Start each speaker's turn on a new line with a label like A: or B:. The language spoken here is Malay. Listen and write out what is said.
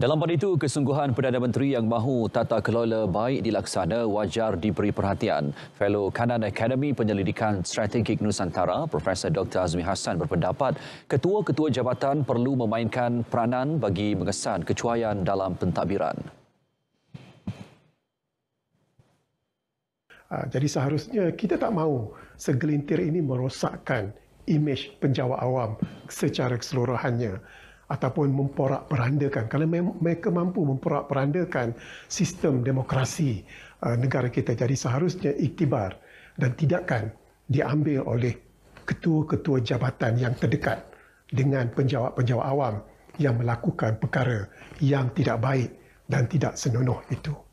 A: Dalam pada itu, kesungguhan Perdana Menteri yang mahu tata kelola baik dilaksana wajar diberi perhatian. Fellow Kanan Academy Penyelidikan Strategik Nusantara, Profesor Dr. Azmi Hassan berpendapat, ketua-ketua jabatan perlu memainkan peranan bagi mengesan kecuaian dalam pentadbiran.
B: Ha, jadi seharusnya kita tak mahu segelintir ini merosakkan imej penjawat awam secara keseluruhannya ataupun memporak perandakan kalau mereka mampu memporak perandakan sistem demokrasi uh, negara kita jadi seharusnya iktibar dan tidakkan diambil oleh ketua-ketua jabatan yang terdekat dengan penjawat-penjawat awam yang melakukan perkara yang tidak baik dan tidak senonoh itu.